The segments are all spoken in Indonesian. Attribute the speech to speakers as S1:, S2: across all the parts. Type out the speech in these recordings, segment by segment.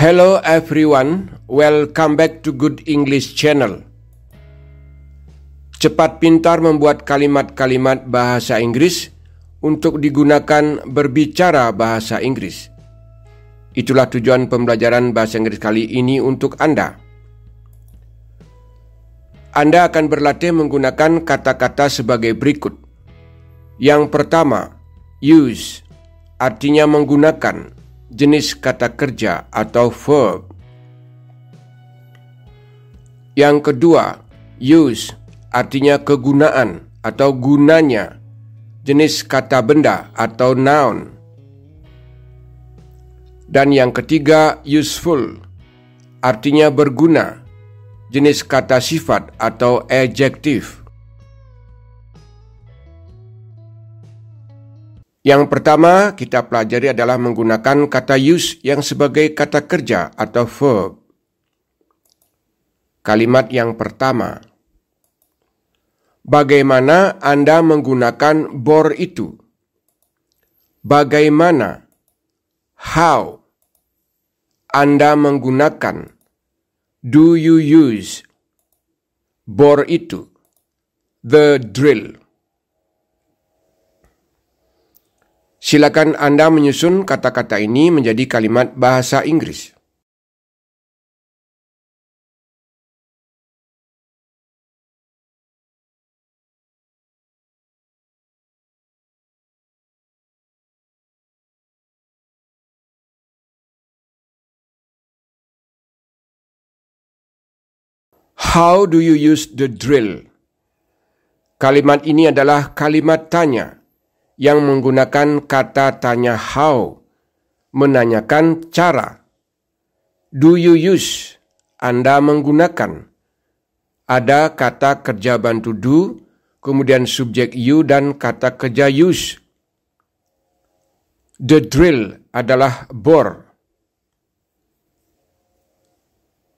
S1: Hello everyone, welcome back to Good English Channel. Cepat pintar membuat kalimat-kalimat bahasa Inggris untuk digunakan berbicara bahasa Inggris. Itulah tujuan pembelajaran bahasa Inggris kali ini untuk Anda. Anda akan berlatih menggunakan kata-kata sebagai berikut. Yang pertama, use artinya menggunakan jenis kata kerja atau verb. Yang kedua, use artinya kegunaan atau gunanya, jenis kata benda atau noun. Dan yang ketiga, useful artinya berguna, jenis kata sifat atau adjective Yang pertama kita pelajari adalah menggunakan kata use yang sebagai kata kerja atau verb. Kalimat yang pertama. Bagaimana Anda menggunakan bor itu? Bagaimana? How? Anda menggunakan Do you use bor itu? The drill Silakan Anda
S2: menyusun kata-kata ini menjadi kalimat bahasa Inggris. How do you use the drill?
S1: Kalimat ini adalah kalimat tanya yang menggunakan kata tanya how, menanyakan cara. Do you use? Anda menggunakan. Ada kata kerja bantu do, kemudian subjek you dan kata kerja use. The drill adalah bor.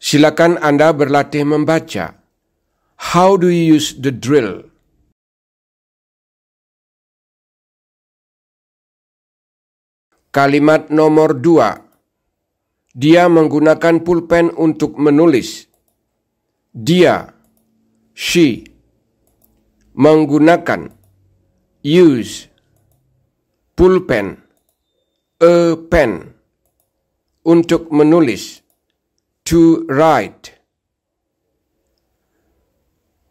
S2: Silakan Anda berlatih membaca. How do you use the drill? Kalimat nomor dua, dia menggunakan pulpen untuk
S1: menulis. Dia, she, menggunakan, use, pulpen, a pen, untuk menulis, to write.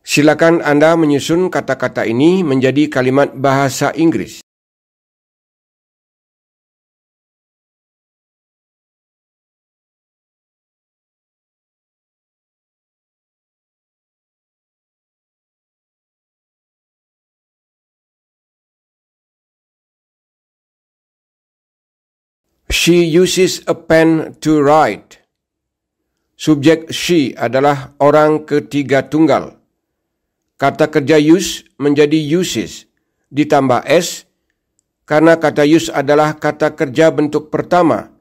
S1: Silakan Anda menyusun
S2: kata-kata ini menjadi kalimat bahasa Inggris. She uses a pen to write. Subjek
S1: she adalah orang ketiga tunggal. Kata kerja use menjadi uses ditambah s karena kata use adalah kata kerja bentuk pertama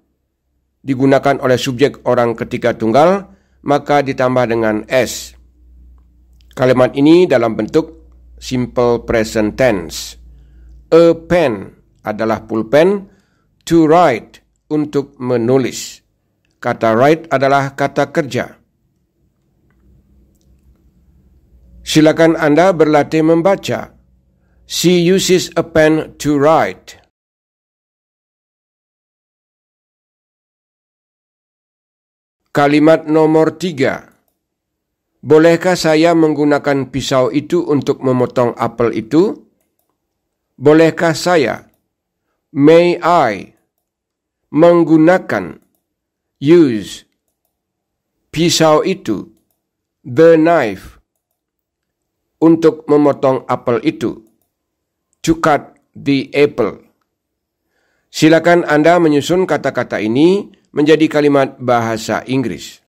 S1: digunakan oleh subjek orang ketiga tunggal maka ditambah dengan s. Kalimat ini dalam bentuk simple present tense. A pen adalah pulpen, to write untuk menulis. Kata write adalah kata kerja. Silakan Anda berlatih membaca.
S2: She uses a pen to write. Kalimat nomor
S1: tiga. Bolehkah saya menggunakan pisau itu untuk memotong apel itu? Bolehkah saya? May I menggunakan use pisau itu the knife untuk memotong apel itu to cut the apple silakan
S2: Anda menyusun kata-kata ini menjadi kalimat bahasa Inggris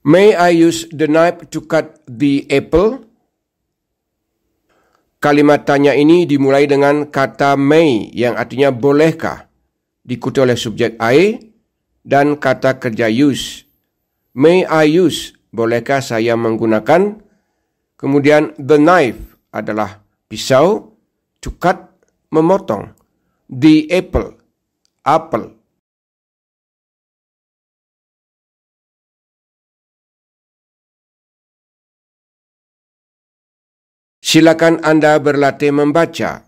S2: May I use the knife to cut the
S1: apple? Kalimat tanya ini dimulai dengan kata may yang artinya bolehkah diikuti oleh subjek I dan kata kerja use. May I use? Bolehkah saya menggunakan? Kemudian the knife adalah pisau, to cut
S2: memotong. The apple, apple Silakan Anda berlatih membaca.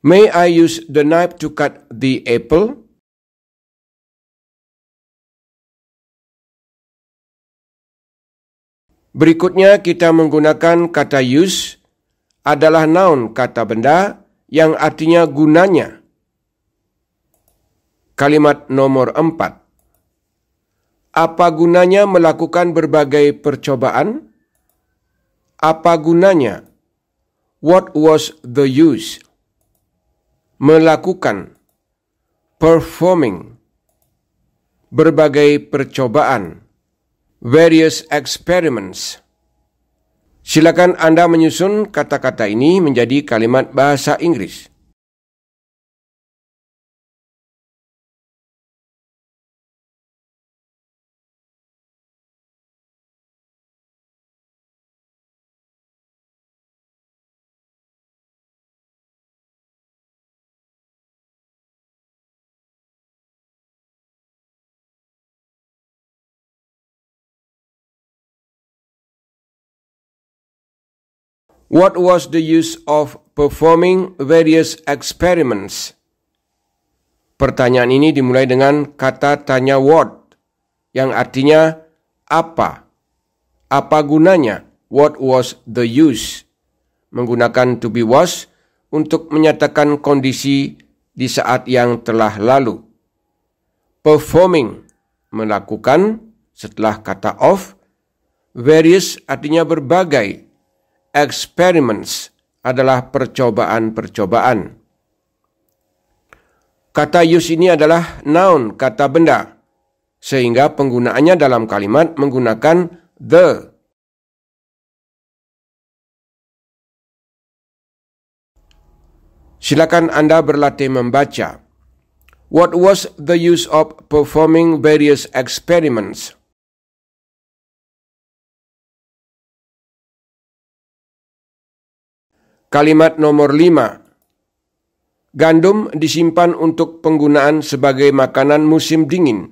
S2: May I use the knife to cut the apple? Berikutnya kita menggunakan kata use adalah noun kata benda
S1: yang artinya gunanya. Kalimat nomor empat. Apa gunanya melakukan berbagai percobaan? Apa gunanya? What was the use? Melakukan, performing, berbagai percobaan, various experiments.
S2: Silakan Anda menyusun kata-kata ini menjadi kalimat bahasa Inggris. What was the use of performing
S1: various experiments? Pertanyaan ini dimulai dengan kata tanya what yang artinya apa? Apa gunanya? What was the use? Menggunakan to be was untuk menyatakan kondisi di saat yang telah lalu. Performing melakukan setelah kata of various artinya berbagai experiments adalah percobaan-percobaan. Kata use ini adalah noun, kata benda,
S2: sehingga penggunaannya dalam kalimat menggunakan the. Silakan Anda berlatih membaca. What was the use of
S1: performing
S2: various experiments? Kalimat nomor lima,
S1: Gandum disimpan untuk penggunaan sebagai makanan musim dingin.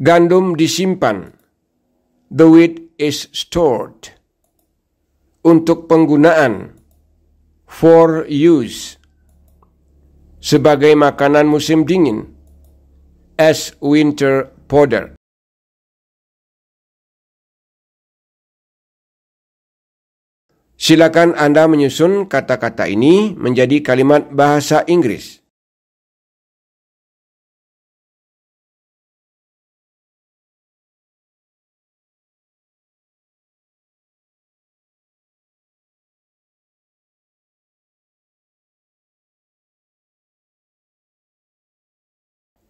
S1: Gandum disimpan. The wheat is stored. Untuk penggunaan. For use. Sebagai makanan musim dingin.
S2: As winter powder. Silakan Anda menyusun kata-kata ini menjadi kalimat bahasa Inggris.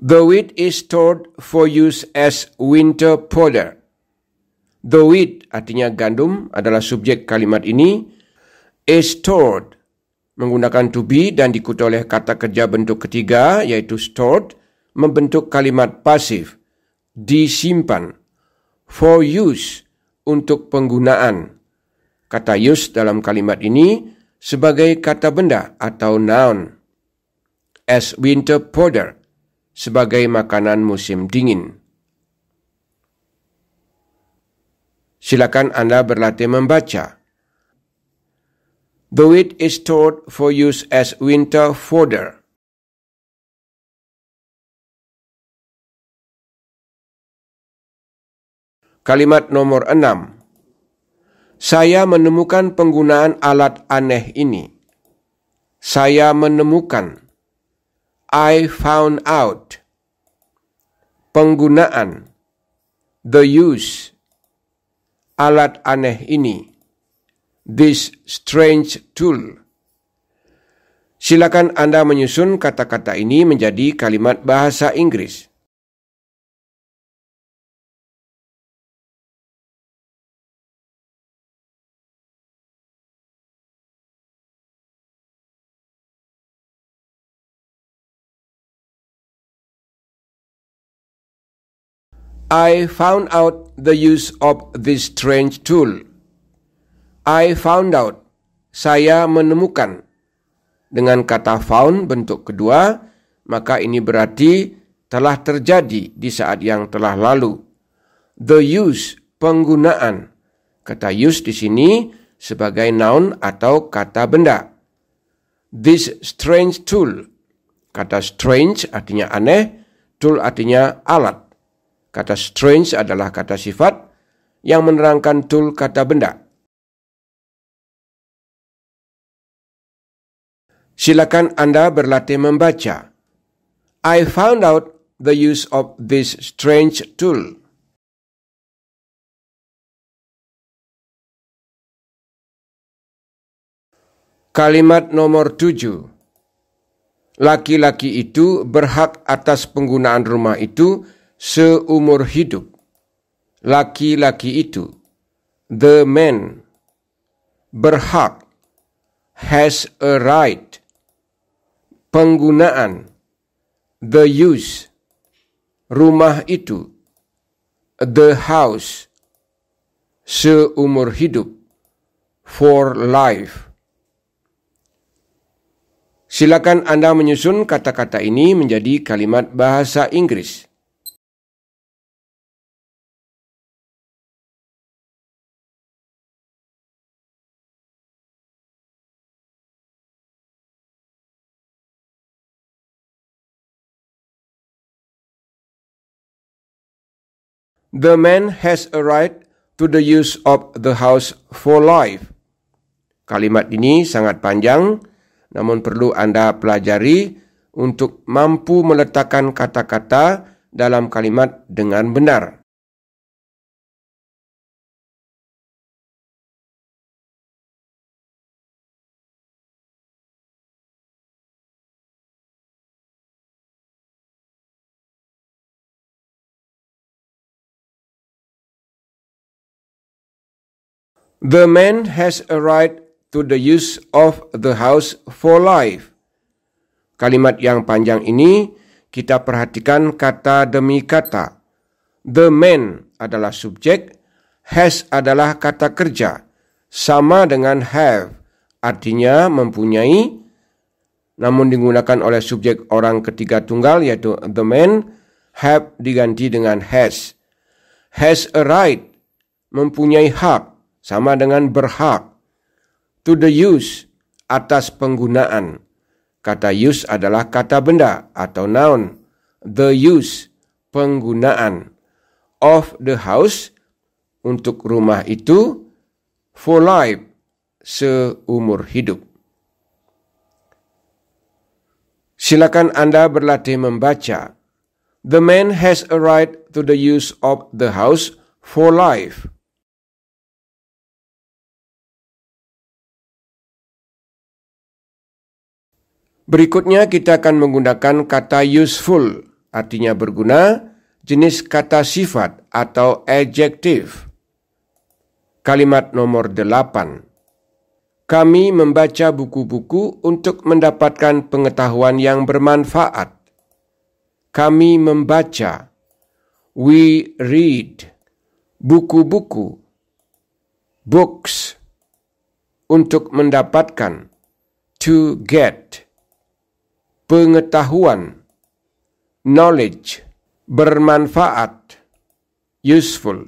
S2: The wheat is stored for use as winter fodder.
S1: The wheat artinya gandum adalah subjek kalimat ini. Is stored menggunakan to be dan diikuti oleh kata kerja bentuk ketiga yaitu stored membentuk kalimat pasif disimpan for use untuk penggunaan. Kata use dalam kalimat ini sebagai kata benda atau noun. As winter powder sebagai makanan musim dingin. Silakan Anda berlatih membaca. The wheat
S2: is stored for use as winter fodder. Kalimat nomor 6. Saya menemukan penggunaan alat aneh
S1: ini. Saya menemukan. I found out. Penggunaan. The use alat aneh ini, this strange tool. Silakan Anda menyusun kata-kata ini menjadi kalimat
S2: bahasa Inggris. I found out the use
S1: of this strange tool. I found out. Saya menemukan. Dengan kata found bentuk kedua, maka ini berarti telah terjadi di saat yang telah lalu. The use, penggunaan. Kata use di sini sebagai noun atau kata benda. This strange tool. Kata strange artinya aneh, tool artinya alat. Kata strange adalah kata sifat yang menerangkan tool kata benda. Silakan Anda berlatih membaca. I found
S2: out the use of this strange tool. Kalimat nomor tujuh. Laki-laki itu berhak atas
S1: penggunaan rumah itu seumur hidup laki-laki itu, the man, berhak, has a right, penggunaan, the use, rumah itu, the house, seumur hidup, for life. Silakan Anda menyusun kata-kata ini menjadi kalimat
S2: bahasa Inggris. the man has a right
S1: to the use of the house for life. Kalimat ini sangat panjang, namun perlu Anda pelajari untuk mampu meletakkan
S2: kata-kata dalam kalimat dengan benar. The man has a right to the use of
S1: the house for life. Kalimat yang panjang ini kita perhatikan kata demi kata. The man adalah subjek, has adalah kata kerja, sama dengan have, artinya mempunyai, namun digunakan oleh subjek orang ketiga tunggal yaitu the man, have diganti dengan has. Has a right, mempunyai hak, sama dengan berhak. To the use atas penggunaan. Kata use adalah kata benda atau noun. The use penggunaan of the house untuk rumah itu for life seumur hidup. Silakan Anda berlatih membaca.
S2: The man has a right to the use of the house for life. Berikutnya kita akan menggunakan kata useful,
S1: artinya berguna, jenis kata sifat atau adjective. Kalimat nomor delapan, Kami membaca buku-buku untuk mendapatkan pengetahuan yang bermanfaat. Kami membaca. We read. Buku-buku. Books. Untuk mendapatkan. To get pengetahuan, knowledge, bermanfaat, useful.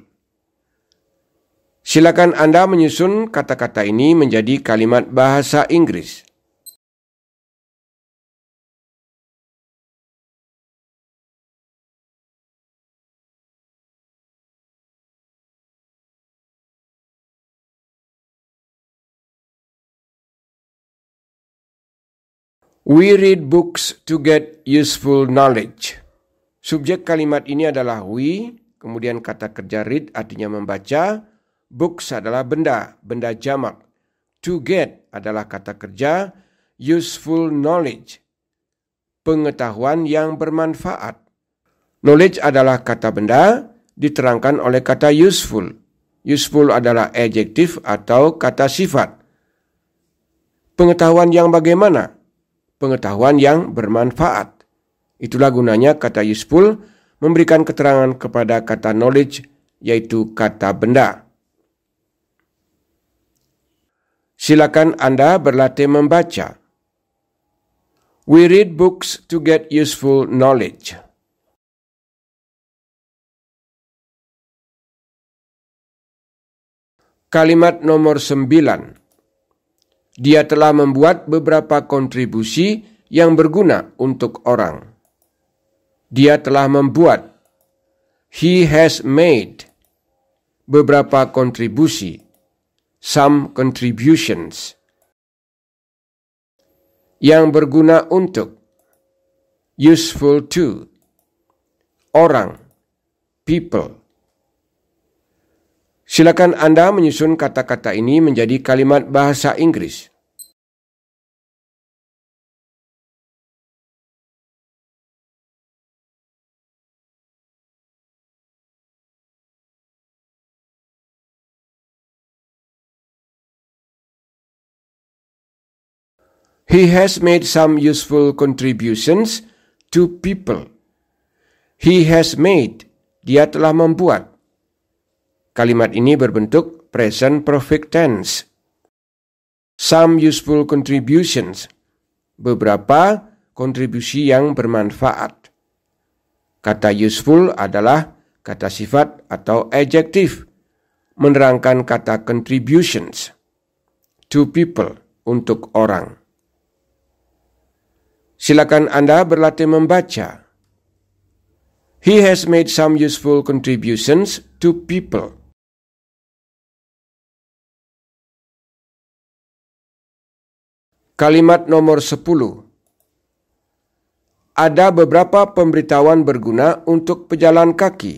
S2: Silakan Anda menyusun kata-kata ini menjadi kalimat bahasa Inggris. We read books to get useful knowledge.
S1: Subjek kalimat ini adalah we, kemudian kata kerja read artinya membaca, books adalah benda, benda jamak. To get adalah kata kerja, useful knowledge, pengetahuan yang bermanfaat. Knowledge adalah kata benda, diterangkan oleh kata useful. Useful adalah adjektif atau kata sifat. Pengetahuan yang bagaimana? pengetahuan yang bermanfaat. Itulah gunanya kata useful memberikan keterangan kepada kata knowledge yaitu kata benda. Silakan Anda berlatih
S2: membaca. We read books to get useful knowledge. Kalimat nomor sembilan. Dia telah
S1: membuat beberapa kontribusi yang berguna untuk orang. Dia telah membuat He has made beberapa kontribusi some contributions yang berguna untuk useful to orang people
S2: Silakan Anda menyusun kata-kata ini menjadi kalimat bahasa Inggris. He has made some useful contributions to people.
S1: He has made, dia telah membuat. Kalimat ini berbentuk present perfect tense. Some useful contributions. Beberapa kontribusi yang bermanfaat. Kata useful adalah kata sifat atau adjektif menerangkan kata contributions to people untuk orang. Silakan Anda berlatih membaca.
S2: He has made some useful contributions to people. Kalimat nomor 10 Ada beberapa pemberitahuan
S1: berguna untuk pejalan kaki.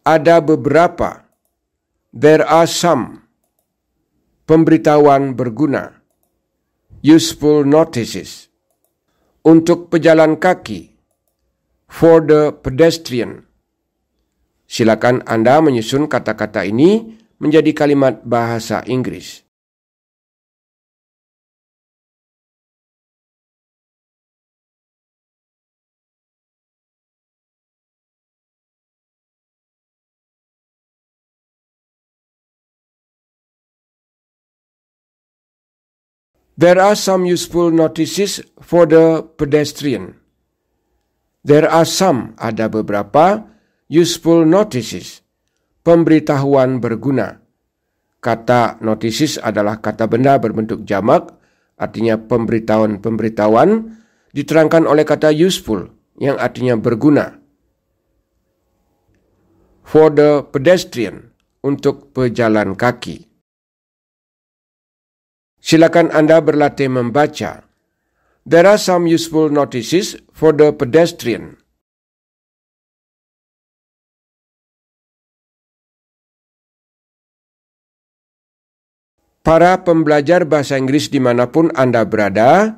S1: Ada beberapa. There are some. Pemberitahuan berguna. Useful notices. Untuk pejalan kaki. For the pedestrian. Silakan Anda menyusun kata-kata
S2: ini menjadi kalimat bahasa Inggris. There are some useful notices for the pedestrian.
S1: There are some, ada beberapa, useful notices, pemberitahuan berguna. Kata notices adalah kata benda berbentuk jamak, artinya pemberitahuan-pemberitahuan, diterangkan oleh kata useful, yang artinya berguna. For the pedestrian, untuk pejalan kaki. Silakan Anda
S2: berlatih membaca. There are some useful notices for the pedestrian. Para pembelajar bahasa Inggris
S1: dimanapun Anda berada,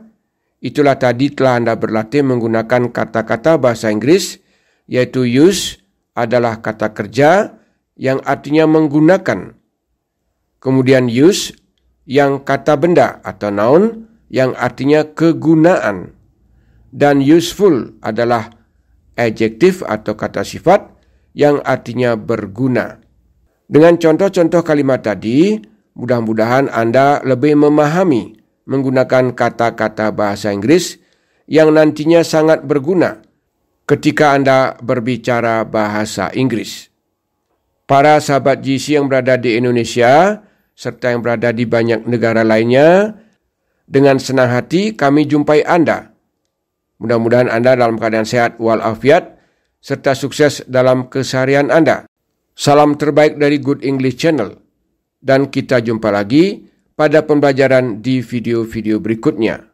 S1: itulah tadi telah Anda berlatih menggunakan kata-kata bahasa Inggris, yaitu use adalah kata kerja yang artinya menggunakan. Kemudian use yang kata benda atau noun yang artinya kegunaan dan useful adalah adjektif atau kata sifat yang artinya berguna. Dengan contoh-contoh kalimat tadi, mudah-mudahan Anda lebih memahami menggunakan kata-kata bahasa Inggris yang nantinya sangat berguna ketika Anda berbicara bahasa Inggris. Para sahabat GC yang berada di Indonesia, serta yang berada di banyak negara lainnya. Dengan senang hati kami jumpai Anda. Mudah-mudahan Anda dalam keadaan sehat walafiat serta sukses dalam keseharian Anda. Salam terbaik dari Good English Channel. Dan kita jumpa lagi pada pembelajaran di video-video berikutnya.